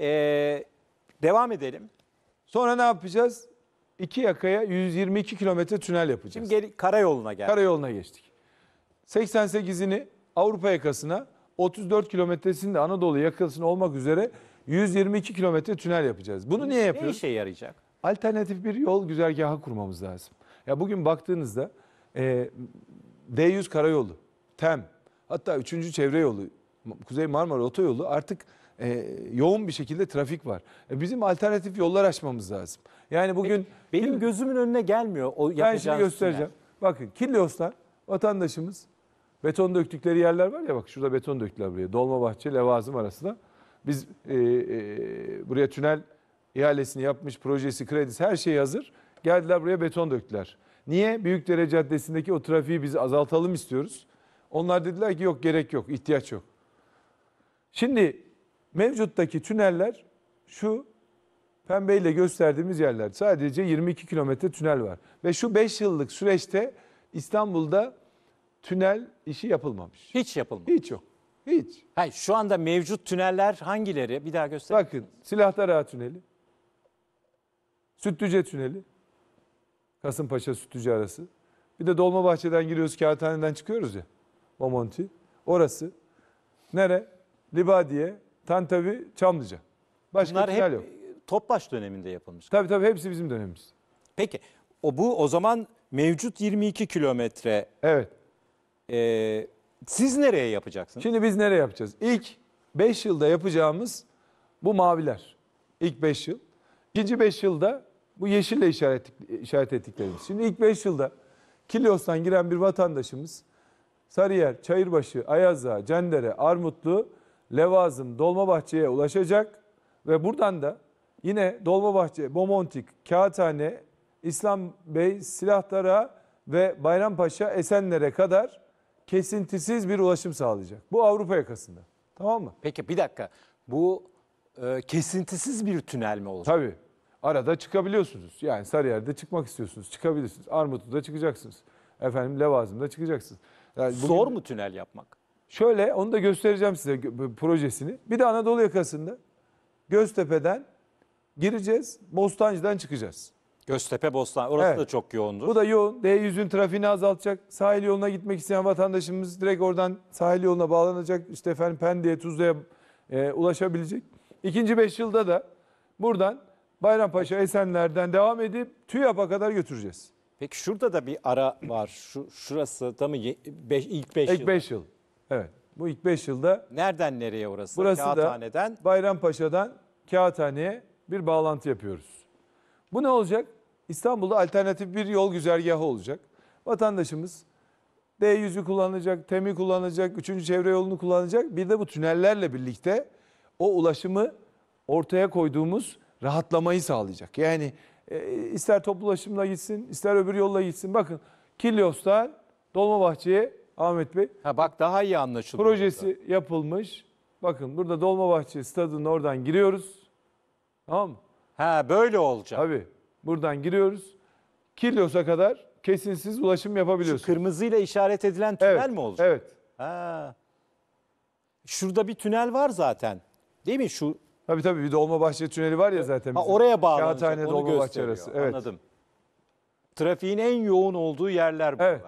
Ee, devam edelim. Sonra ne yapacağız? İki yakaya 122 kilometre tünel yapacağız. Şimdi geri, karayoluna geldik. Karayoluna geçtik. 88'ini Avrupa yakasına, 34 kilometresini de Anadolu yakasına olmak üzere 122 kilometre tünel yapacağız. Bunu niye yapıyoruz? Ne işe yarayacak? Alternatif bir yol güzergahı kurmamız lazım. Ya bugün baktığınızda e, D100 karayolu, TEM, hatta 3. çevre yolu, Kuzey Marmara Otoyolu artık e, yoğun bir şekilde trafik var. E, bizim alternatif yollar açmamız lazım. Yani bugün... E, benim, benim gözümün önüne gelmiyor o Ben şimdi göstereceğim. Tünel. Bakın Kilios'tan vatandaşımız beton döktükleri yerler var ya bak şurada beton döktüler buraya. Dolmabahçe, Levazım arasında. Biz e, e, buraya tünel ihalesini yapmış, projesi, kredisi her şey hazır. Geldiler buraya beton döktüler. Niye? Büyükdere Caddesi'ndeki o trafiği biz azaltalım istiyoruz. Onlar dediler ki yok gerek yok, ihtiyaç yok. Şimdi mevcuttaki tüneller şu pembeyle gösterdiğimiz yerler. Sadece 22 kilometre tünel var. Ve şu 5 yıllık süreçte İstanbul'da tünel işi yapılmamış. Hiç yapılmamış. Hiç yok. Hiç. Hayır, şu anda mevcut tüneller hangileri? Bir daha göster. Bakın Silahlara Tüneli, Sütlüce Tüneli, Kasımpaşa Sütlüce arası. Bir de Dolmabahçe'den giriyoruz, Kağıthane'den çıkıyoruz ya. Monti. Orası. Nere? Libadiye, Tantavi, Çamlıca. Başka Bunlar final hep yok. Topbaş döneminde yapılmış. Tabii tabii hepsi bizim dönemimiz. Peki o bu o zaman mevcut 22 kilometre. Evet. Ee, siz nereye yapacaksınız? Şimdi biz nereye yapacağız? İlk 5 yılda yapacağımız bu maviler. İlk 5 yıl. İkinci 5 yılda bu yeşille işaret, işaret ettiklerimiz. Şimdi ilk 5 yılda Kilios'tan giren bir vatandaşımız Sarıyer, Çayırbaşı, Ayaza, Cendere, Armutlu Levazım Dolmabahçe'ye ulaşacak ve buradan da yine Dolmabahçe, Bomontik, Kağıthane, İslam Bey, Silahdara ve Bayrampaşa, Esenler'e kadar kesintisiz bir ulaşım sağlayacak. Bu Avrupa yakasında. Tamam mı? Peki bir dakika. Bu e, kesintisiz bir tünel mi olacak? Tabii. Arada çıkabiliyorsunuz. Yani Sarıyer'de çıkmak istiyorsunuz. Çıkabilirsiniz. Armutlu'da çıkacaksınız. Efendim Levazım'da çıkacaksınız. Yani bugün... Zor mu tünel yapmak? Şöyle onu da göstereceğim size projesini. Bir de Anadolu yakasında Göztepe'den gireceğiz. Bostancı'dan çıkacağız. Göztepe Bostancı, orası Evet. da çok yoğundur. Bu da yoğun. D100'ün trafiğini azaltacak. Sahil yoluna gitmek isteyen vatandaşımız direkt oradan sahil yoluna bağlanacak. İşte efendim Pendik'e, Tuzla'ya e, ulaşabilecek. İkinci beş yılda da buradan Bayrampaşa, Esenler'den devam edip TÜYAP'a kadar götüreceğiz. Peki şurada da bir ara var. Şu şurası da mı beş, ilk 5 yıl? İlk 5 yıl. Evet. Bu ilk 5 yılda Nereden nereye orası? burası Kağıthane'den. da Bayrampaşa'dan Kağıthane'ye bir bağlantı yapıyoruz. Bu ne olacak? İstanbul'da alternatif bir yol güzergahı olacak. Vatandaşımız D100'ü kullanacak, TEM'i kullanacak, 3. çevre yolunu kullanacak. Bir de bu tünellerle birlikte o ulaşımı ortaya koyduğumuz rahatlamayı sağlayacak. Yani e, ister toplu ulaşımla gitsin, ister öbür yolla gitsin. Bakın Kilyos'tan Dolmabahçe'ye Ahmet Bey. Ha bak daha iyi anlaşıldı. Projesi burada. yapılmış. Bakın burada Dolmabahçe stadının oradan giriyoruz. Tamam mı? Ha böyle olacak. Tabii. Buradan giriyoruz. Kilyos'a kadar kesinsiz ulaşım yapabiliyorsunuz. Şu kırmızıyla işaret edilen tünel evet, mi olacak? Evet. Ha. Şurada bir tünel var zaten. Değil mi şu? Tabii tabii bir Dolmabahçe tüneli var ya zaten. Bizim. Ha, oraya bağlanacak. Kağıthane Dolmabahçe arası. Evet. Anladım. Trafiğin en yoğun olduğu yerler bunlar. Evet.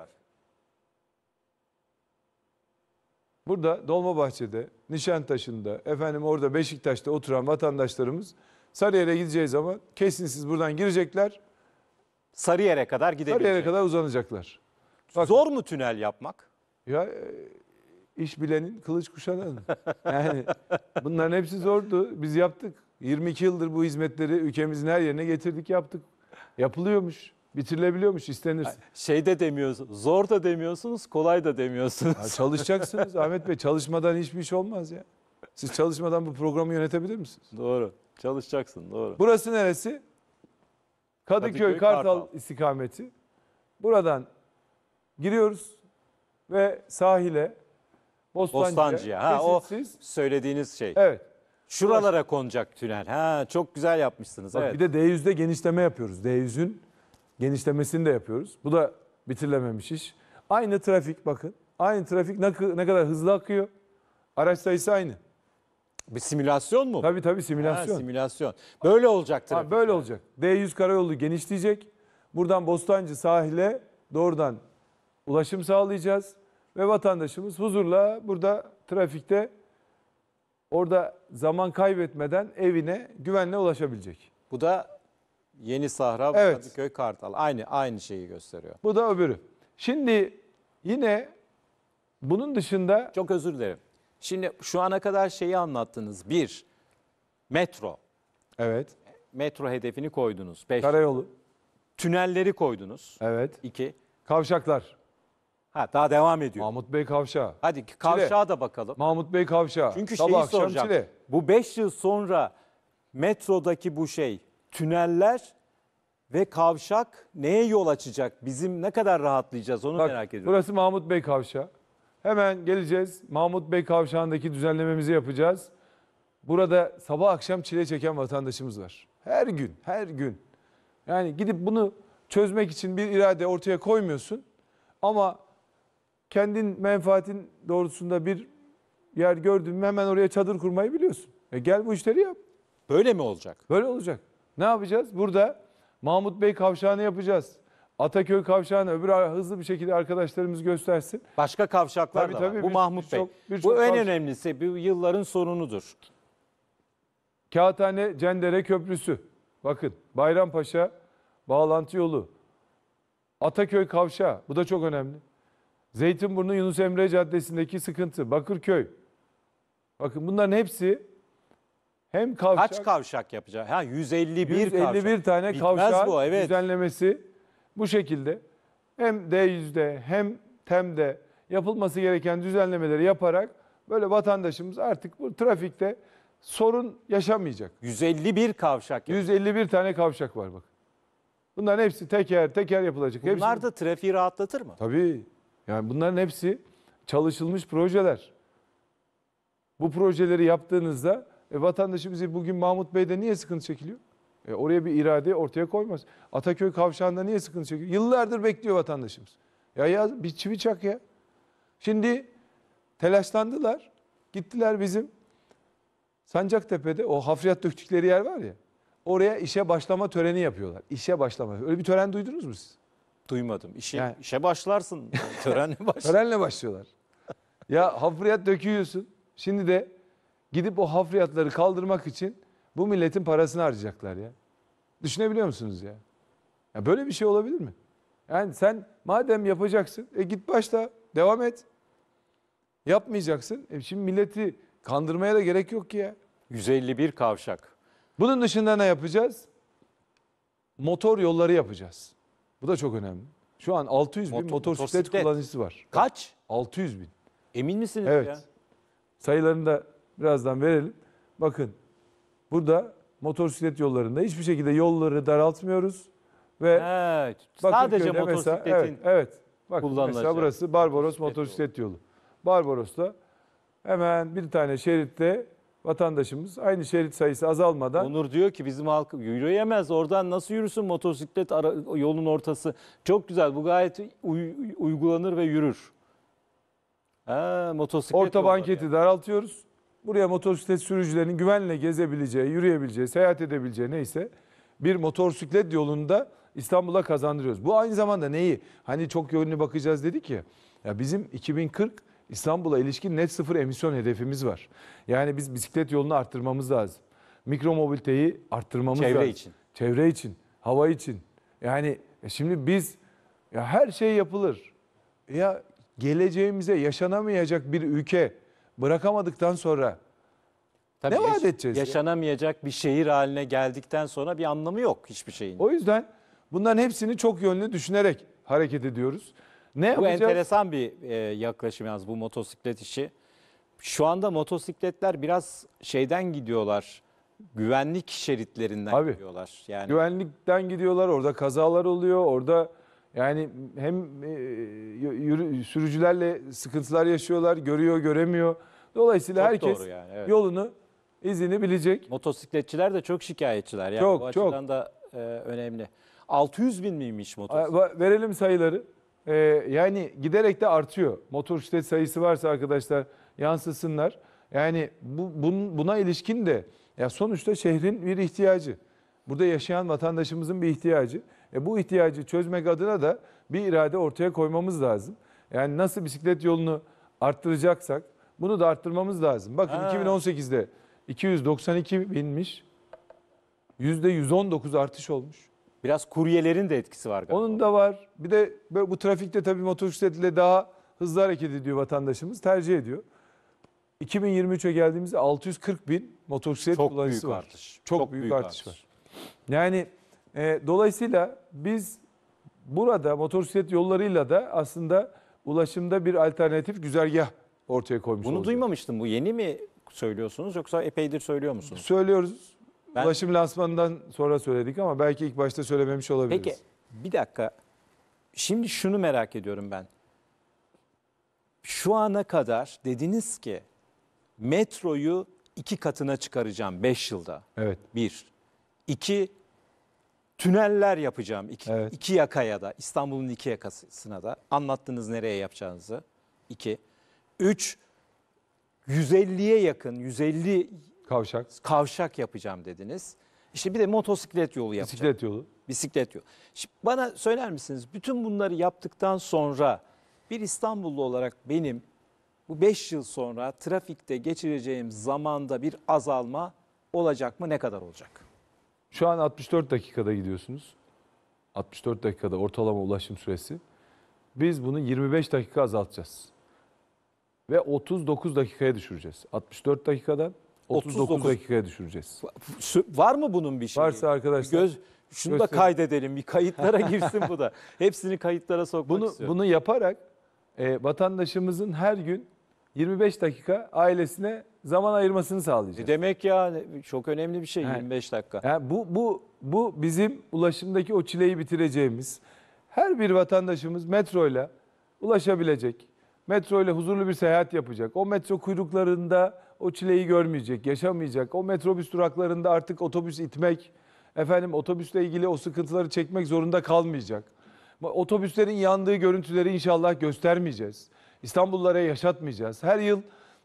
Burada Dolmabahçe'de, Nişantaşı'nda, efendim orada Beşiktaş'ta oturan vatandaşlarımız Sarıyer'e gideceği zaman kesin siz buradan girecekler. Sarıyer'e kadar gidebilecek. Sarıyer'e kadar uzanacaklar. Bak, Zor mu tünel yapmak? Ya e, iş bilenin kılıç kuşananın. Yani bunların hepsi zordu. Biz yaptık. 22 yıldır bu hizmetleri ülkemizin her yerine getirdik yaptık. Yapılıyormuş bitirilebiliyormuş istenirse. Şey de demiyorsunuz, zor da demiyorsunuz, kolay da demiyorsunuz. Ya çalışacaksınız Ahmet Bey. Çalışmadan hiçbir iş olmaz ya. Siz çalışmadan bu programı yönetebilir misiniz? Doğru. Çalışacaksın, doğru. Burası neresi? Kadıköy, Kadıköy Kartal, Kartal istikameti. Buradan giriyoruz ve sahile Bostancı'ya. Bostancı'ya. Ha o söylediğiniz şey. Evet. Şuralara konacak tünel. Ha çok güzel yapmışsınız. Bak, evet. Bir de D100'de genişleme yapıyoruz. D100'ün genişlemesini de yapıyoruz. Bu da bitirilememiş iş. Aynı trafik bakın. Aynı trafik ne kadar hızlı akıyor. Araç sayısı aynı. Bir simülasyon mu? Tabii tabii simülasyon. Ha, simülasyon. Böyle olacak trafik. Ha, böyle olacak. D100 karayolu genişleyecek. Buradan Bostancı sahile doğrudan ulaşım sağlayacağız. Ve vatandaşımız huzurla burada trafikte orada zaman kaybetmeden evine güvenle ulaşabilecek. Bu da Yeni Sahra, evet. Kadıköy, Kartal. Aynı aynı şeyi gösteriyor. Bu da öbürü. Şimdi yine bunun dışında... Çok özür dilerim. Şimdi şu ana kadar şeyi anlattınız. Bir, metro. Evet. Metro hedefini koydunuz. Beş. Karayolu. Tünelleri koydunuz. Evet. İki. Kavşaklar. Ha daha devam ediyor. Mahmut Bey kavşağı. Hadi kavşağa Çile. da bakalım. Mahmut Bey kavşağı. Çünkü Sabah şeyi soracağım. Çile. Bu beş yıl sonra metrodaki bu şey tüneller ve kavşak neye yol açacak? Bizim ne kadar rahatlayacağız onu Bak, merak ediyorum. Burası Mahmut Bey Kavşağı. Hemen geleceğiz. Mahmut Bey Kavşağı'ndaki düzenlememizi yapacağız. Burada sabah akşam çile çeken vatandaşımız var. Her gün, her gün. Yani gidip bunu çözmek için bir irade ortaya koymuyorsun. Ama kendin menfaatin doğrultusunda bir yer gördün mü hemen oraya çadır kurmayı biliyorsun. E gel bu işleri yap. Böyle mi olacak? Böyle olacak. Ne yapacağız? Burada Mahmut Bey kavşağını yapacağız. Ataköy kavşağını öbür hızlı bir şekilde arkadaşlarımız göstersin. Başka kavşaklar Tabii, da tabii, var. Bu bir- Mahmut Bey. birçok- birçok Bu en kavşak- önemlisi bu yılların sorunudur. Kağıthane Cendere Köprüsü. Bakın Bayrampaşa bağlantı yolu. Ataköy kavşağı. Bu da çok önemli. Zeytinburnu Yunus Emre Caddesi'ndeki sıkıntı. Bakırköy. Bakın bunların hepsi hem kavşak Kaç kavşak yapacak? Ha 151, 151 kavşak. tane Bitmez kavşak bu, evet. düzenlemesi bu şekilde hem D100'de hem TEM'de yapılması gereken düzenlemeleri yaparak böyle vatandaşımız artık bu trafikte sorun yaşamayacak. 151 kavşak. yapacak. 151 tane kavşak var bak. Bunların hepsi teker teker yapılacak. Bunlar Hepsi- da trafiği rahatlatır mı? Tabii. Yani bunların hepsi çalışılmış projeler. Bu projeleri yaptığınızda e, vatandaşımız bugün Mahmut Bey'de niye sıkıntı çekiliyor? E, oraya bir irade ortaya koymaz. Ataköy kavşağında niye sıkıntı çekiyor? Yıllardır bekliyor vatandaşımız. Ya, ya bir çivi çak ya. Şimdi telaşlandılar. Gittiler bizim Sancaktepe'de o hafriyat döktükleri yer var ya. Oraya işe başlama töreni yapıyorlar. İşe başlama. Öyle bir tören duydunuz mu siz? Duymadım. İşe, yani. işe başlarsın. Törenle başlıyorlar. Törenle başlıyorlar. ya hafriyat döküyorsun. Şimdi de gidip o hafriyatları kaldırmak için bu milletin parasını harcayacaklar ya. Düşünebiliyor musunuz ya? Ya böyle bir şey olabilir mi? Yani sen madem yapacaksın e git başla devam et. Yapmayacaksın. E şimdi milleti kandırmaya da gerek yok ki ya. 151 kavşak. Bunun dışında ne yapacağız? Motor yolları yapacağız. Bu da çok önemli. Şu an 600 bin motor motosiklet, motosiklet kullanıcısı var. Kaç? 600 bin. Emin misiniz evet. ya? Sayılarını da Birazdan verelim. Bakın burada motosiklet yollarında hiçbir şekilde yolları daraltmıyoruz. Ve evet, sadece motosikletin mesela, evet, evet. Bak, mesela burası Barbaros motosiklet, motosiklet yolu. yolu. Barbaros'ta hemen bir tane şeritte vatandaşımız aynı şerit sayısı azalmadan. Onur diyor ki bizim halk yürüyemez oradan nasıl yürüsün motosiklet ara, yolun ortası. Çok güzel bu gayet uy, uygulanır ve yürür. Ha, motosiklet Orta banketi yani. daraltıyoruz. Buraya motosiklet sürücülerinin güvenle gezebileceği, yürüyebileceği, seyahat edebileceği neyse bir motosiklet yolunda İstanbul'a kazandırıyoruz. Bu aynı zamanda neyi? Hani çok yönlü bakacağız dedik ya. Ya bizim 2040 İstanbul'a ilişkin net sıfır emisyon hedefimiz var. Yani biz bisiklet yolunu arttırmamız lazım. Mikromobiliteyi arttırmamız Çevre lazım. Çevre için. Çevre için, hava için. Yani e şimdi biz ya her şey yapılır. Ya geleceğimize yaşanamayacak bir ülke bırakamadıktan sonra Tabii ne vaat edeceğiz? Yaşanamayacak ya? bir şehir haline geldikten sonra bir anlamı yok hiçbir şeyin. O yüzden bunların hepsini çok yönlü düşünerek hareket ediyoruz. Ne bu yapacağız? enteresan bir e, yaklaşım yalnız bu motosiklet işi. Şu anda motosikletler biraz şeyden gidiyorlar. Güvenlik şeritlerinden Abi, gidiyorlar. Yani güvenlikten gidiyorlar. Orada kazalar oluyor. Orada yani hem e, yürü, sürücülerle sıkıntılar yaşıyorlar, görüyor, göremiyor. Dolayısıyla çok herkes yani, evet. yolunu, izini bilecek. Motosikletçiler de çok şikayetçiler. Yani çok, bu çok. açıdan da e, önemli. 600 bin miymiş motosiklet? Verelim sayıları. Ee, yani giderek de artıyor. motosiklet sayısı varsa arkadaşlar yansısınlar. Yani bu, bun, buna ilişkin de ya sonuçta şehrin bir ihtiyacı. Burada yaşayan vatandaşımızın bir ihtiyacı. E bu ihtiyacı çözmek adına da bir irade ortaya koymamız lazım. Yani nasıl bisiklet yolunu arttıracaksak bunu da arttırmamız lazım. Bakın ha. 2018'de 292 binmiş. %119 artış olmuş. Biraz kuryelerin de etkisi var galiba. Onun da var. Bir de bu trafikte tabii motosikletle daha hızlı hareket ediyor vatandaşımız. Tercih ediyor. 2023'e geldiğimizde 640 bin motosiklet Çok kullanıcısı var. Artış. Çok, Çok büyük, büyük artış var. Yani e, dolayısıyla biz burada motosiklet yollarıyla da aslında ulaşımda bir alternatif güzergah ortaya koymuş Bunu olacağız. duymamıştım. Bu yeni mi söylüyorsunuz yoksa epeydir söylüyor musunuz? Söylüyoruz. Ben... Ulaşım lansmanından sonra söyledik ama belki ilk başta söylememiş olabiliriz. Peki bir dakika. Şimdi şunu merak ediyorum ben. Şu ana kadar dediniz ki metroyu iki katına çıkaracağım beş yılda. Evet. Bir. İki, tüneller yapacağım iki, Evet. iki yakaya da İstanbul'un iki yakasına da anlattınız nereye yapacağınızı. iki Üç. 150'ye yakın 150 Kavşak, kavşak yapacağım dediniz. işte bir de motosiklet yolu yapacağım. bisiklet yolu. Bisiklet yolu. Şimdi bana söyler misiniz bütün bunları yaptıktan sonra bir İstanbullu olarak benim bu 5 yıl sonra trafikte geçireceğim zamanda bir azalma olacak mı ne kadar olacak? Şu an 64 dakikada gidiyorsunuz. 64 dakikada ortalama ulaşım süresi. Biz bunu 25 dakika azaltacağız. Ve 39 dakikaya düşüreceğiz. 64 dakikadan 39, 39. dakikaya düşüreceğiz. Var mı bunun bir şeyi? Varsa arkadaşlar. Göz, şunu gösterin. da kaydedelim. Bir kayıtlara girsin bu da. Hepsini kayıtlara sokmak bunu, istiyorum. Bunu yaparak e, vatandaşımızın her gün 25 dakika ailesine zaman ayırmasını sağlayacağız. Demek ya çok önemli bir şey yani, 25 dakika. Yani bu bu bu bizim ulaşımdaki o çileyi bitireceğimiz. Her bir vatandaşımız metroyla ulaşabilecek. Metroyla huzurlu bir seyahat yapacak. O metro kuyruklarında o çileyi görmeyecek, yaşamayacak. O metrobüs duraklarında artık otobüs itmek, efendim otobüsle ilgili o sıkıntıları çekmek zorunda kalmayacak. Otobüslerin yandığı görüntüleri inşallah göstermeyeceğiz. İstanbullulara yaşatmayacağız. Her yıl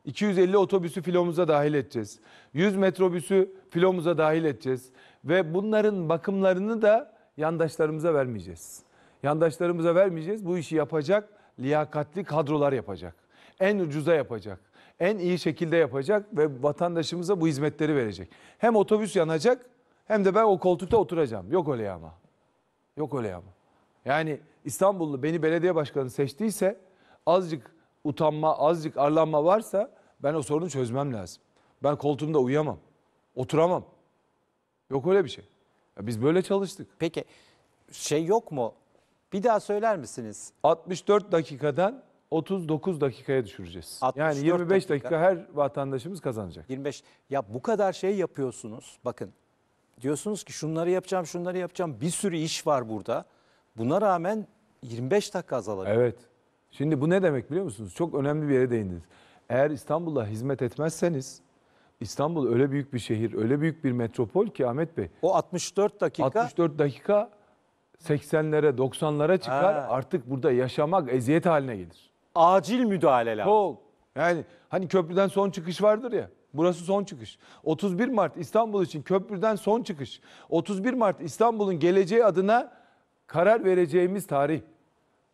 250 otobüsü filomuza dahil edeceğiz. 100 metrobüsü filomuza dahil edeceğiz. Ve bunların bakımlarını da yandaşlarımıza vermeyeceğiz. Yandaşlarımıza vermeyeceğiz. Bu işi yapacak liyakatli kadrolar yapacak. En ucuza yapacak. En iyi şekilde yapacak ve vatandaşımıza bu hizmetleri verecek. Hem otobüs yanacak hem de ben o koltukta oturacağım. Yok öyle ama. Yok öyle ama. Yani İstanbullu beni belediye başkanı seçtiyse azıcık utanma, azıcık arlanma varsa ben o sorunu çözmem lazım. Ben koltuğumda uyuyamam. Oturamam. Yok öyle bir şey. Ya biz böyle çalıştık. Peki şey yok mu? Bir daha söyler misiniz? 64 dakikadan 39 dakikaya düşüreceğiz. yani 25 dakika. dakika her vatandaşımız kazanacak. 25. Ya bu kadar şey yapıyorsunuz. Bakın diyorsunuz ki şunları yapacağım, şunları yapacağım. Bir sürü iş var burada. Buna rağmen 25 dakika azalabilir. Evet. Şimdi bu ne demek biliyor musunuz? Çok önemli bir yere değindiniz. Eğer İstanbul'a hizmet etmezseniz İstanbul öyle büyük bir şehir, öyle büyük bir metropol ki Ahmet Bey. O 64 dakika 64 dakika 80'lere, 90'lara çıkar. Ha. Artık burada yaşamak eziyet haline gelir. acil müdahale lazım. Çok. Yani hani köprüden son çıkış vardır ya. Burası son çıkış. 31 Mart İstanbul için köprüden son çıkış. 31 Mart İstanbul'un geleceği adına karar vereceğimiz tarih.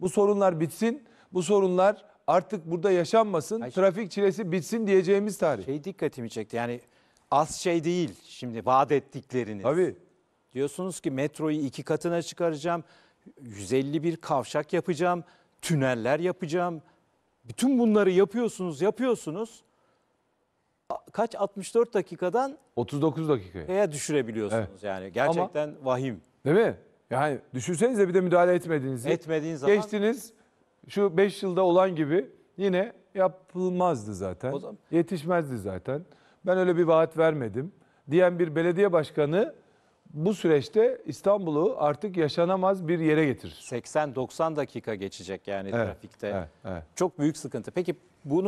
Bu sorunlar bitsin. Bu sorunlar artık burada yaşanmasın, Hayır. trafik çilesi bitsin diyeceğimiz tarih. Şey dikkatimi çekti yani az şey değil şimdi vaat ettikleriniz. Tabii. Diyorsunuz ki metroyu iki katına çıkaracağım, 151 kavşak yapacağım, tüneller yapacağım. Bütün bunları yapıyorsunuz, yapıyorsunuz. Kaç 64 dakikadan 39 dakika. veya düşürebiliyorsunuz Evet. yani. Gerçekten vahim. Değil mi? Yani düşünsenize bir de müdahale etmediğinizi. Etmediğiniz zaman Geçtiniz şu 5 yılda olan gibi yine yapılmazdı zaten. O zaman... Yetişmezdi zaten. Ben öyle bir vaat vermedim diyen bir belediye başkanı bu süreçte İstanbul'u artık yaşanamaz bir yere getirir. 80-90 dakika geçecek yani evet, trafikte. Evet, evet. Çok büyük sıkıntı. Peki bunu